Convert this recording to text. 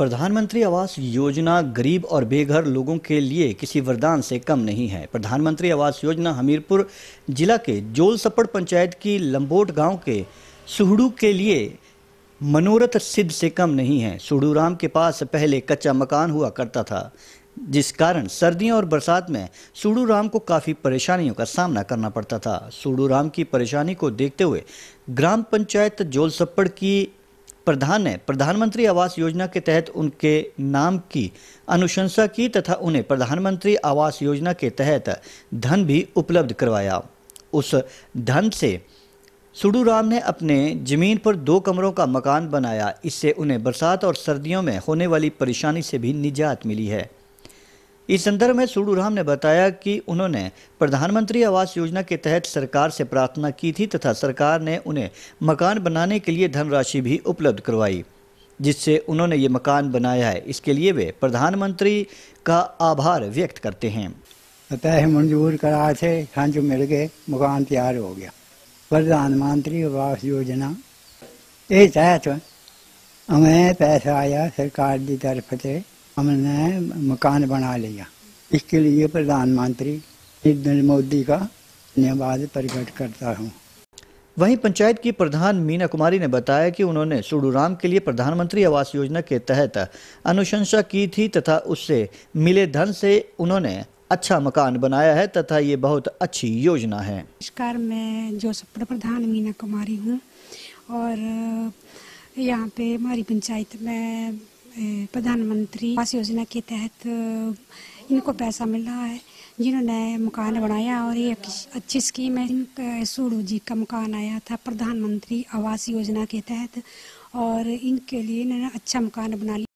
प्रधानमंत्री आवास योजना गरीब और बेघर लोगों के लिए किसी वरदान से कम नहीं है प्रधानमंत्री आवास योजना हमीरपुर जिला के जोल सपड़ पंचायत की लंबोट गांव के सुहड़ू के लिए मनोरथ सिद्ध से कम नहीं है सुहड़ू राम के पास पहले कच्चा मकान हुआ करता था जिस कारण सर्दियों और बरसात में सुडू राम को काफ़ी परेशानियों का सामना करना पड़ता था सुडू राम की परेशानी को देखते हुए ग्राम पंचायत जोलसप्पड़ की प्रधान ने प्रधानमंत्री आवास योजना के तहत उनके नाम की अनुशंसा की तथा उन्हें प्रधानमंत्री आवास योजना के तहत धन भी उपलब्ध करवाया उस धन से सुडूराम ने अपने ज़मीन पर दो कमरों का मकान बनाया इससे उन्हें बरसात और सर्दियों में होने वाली परेशानी से भी निजात मिली है इस संदर्भ में सूडूराम ने बताया कि उन्होंने प्रधानमंत्री आवास योजना के तहत सरकार से प्रार्थना की थी तथा सरकार ने उन्हें मकान बनाने के लिए धनराशि भी उपलब्ध करवाई जिससे उन्होंने ये मकान बनाया है इसके लिए वे प्रधानमंत्री का आभार व्यक्त करते हैं तय तो मंजूर करा थे खंज मिल गए मकान तैयार हो गया प्रधानमंत्री आवास योजना ये तहत हमें पैसा आया सरकार की तरफ से हमने मकान बना लिया इसके लिए प्रधानमंत्री नरेंद्र मोदी का धन्यवाद प्रकट करता हूँ वहीं पंचायत की प्रधान मीना कुमारी ने बताया कि उन्होंने सुडूराम के लिए प्रधानमंत्री आवास योजना के तहत अनुशंसा की थी तथा उससे मिले धन से उन्होंने अच्छा मकान बनाया है तथा ये बहुत अच्छी योजना है नमस्कार मैं जोसपुर प्रधान मीना कुमारी हूँ और यहाँ पे हमारी पंचायत में प्रधानमंत्री आवास योजना के तहत इनको पैसा मिल रहा है जिन्होंने मकान बनाया और ये अच्छी स्कीम है सूडू जी का मकान आया था प्रधानमंत्री आवास योजना के तहत और इनके लिए इन्होंने अच्छा मकान बना लिया